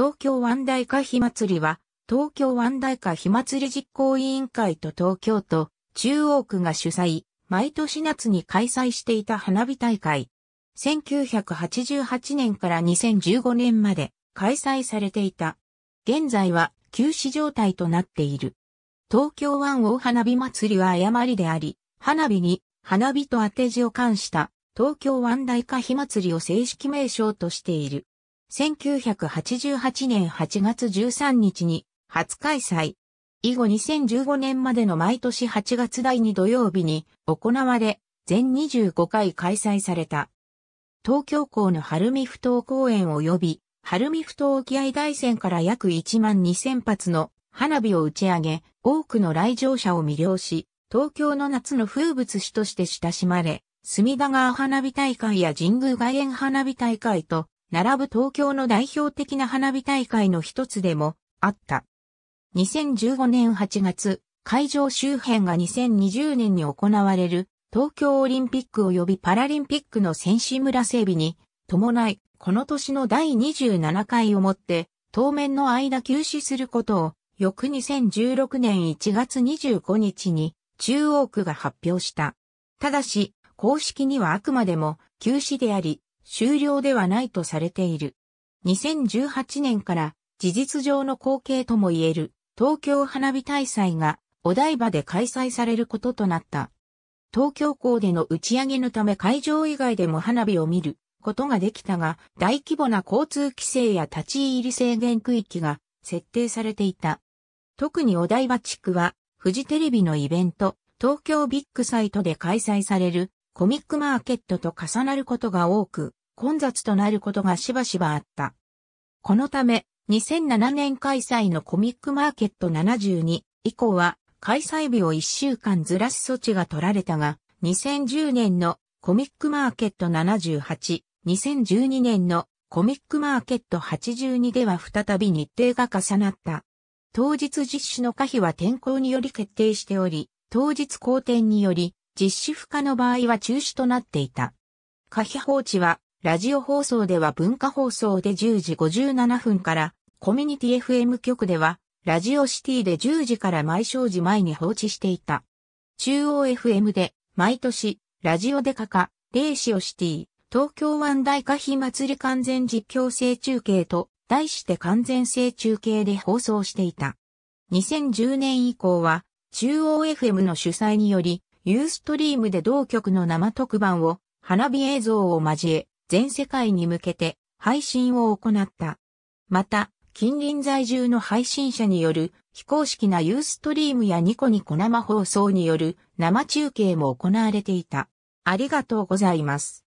東京湾大火火祭りは、東京湾大火火祭り実行委員会と東京都、中央区が主催、毎年夏に開催していた花火大会。1988年から2015年まで開催されていた。現在は休止状態となっている。東京湾大花火祭りは誤りであり、花火に花火と当て字を冠した東京湾大火火祭りを正式名称としている。1988年8月13日に初開催。以後2015年までの毎年8月第2土曜日に行われ、全25回開催された。東京港の晴海ふ頭公園及び、晴海ふ頭沖合大船から約1万2000発の花火を打ち上げ、多くの来場者を魅了し、東京の夏の風物詩として親しまれ、隅田川花火大会や神宮外苑花火大会と並ぶ東京の代表的な花火大会の一つでもあった。2015年8月、会場周辺が2020年に行われる東京オリンピック及びパラリンピックの選手村整備に伴い、この年の第27回をもって当面の間休止することを翌2016年1月25日に中央区が発表した。ただし、公式にはあくまでも休止であり、終了ではないとされている。2018年から事実上の光景とも言える東京花火大祭がお台場で開催されることとなった。東京港での打ち上げのため会場以外でも花火を見ることができたが、大規模な交通規制や立ち入り制限区域が設定されていた。特にお台場地区は、フジテレビのイベント、東京ビッグサイトで開催されるコミックマーケットと重なることが多く、混雑となることがしばしばあった。このため、2007年開催のコミックマーケット72以降は開催日を1週間ずらす措置が取られたが、2010年のコミックマーケット78、2012年のコミックマーケット82では再び日程が重なった。当日実施の可否は天候により決定しており、当日好転により実施不可の場合は中止となっていた。可否放置はラジオ放送では文化放送で10時57分から、コミュニティ FM 局では、ラジオシティで10時から毎正時前に放置していた。中央 FM で、毎年、ラジオデカか、レーシオシティ、東京湾大火火祭り完全実況制中継と、題して完全制中継で放送していた。2010年以降は、中央 FM の主催により、ユーストリームで同局の生特番を、花火映像を交え、全世界に向けて配信を行った。また、近隣在住の配信者による非公式なユーストリームやニコニコ生放送による生中継も行われていた。ありがとうございます。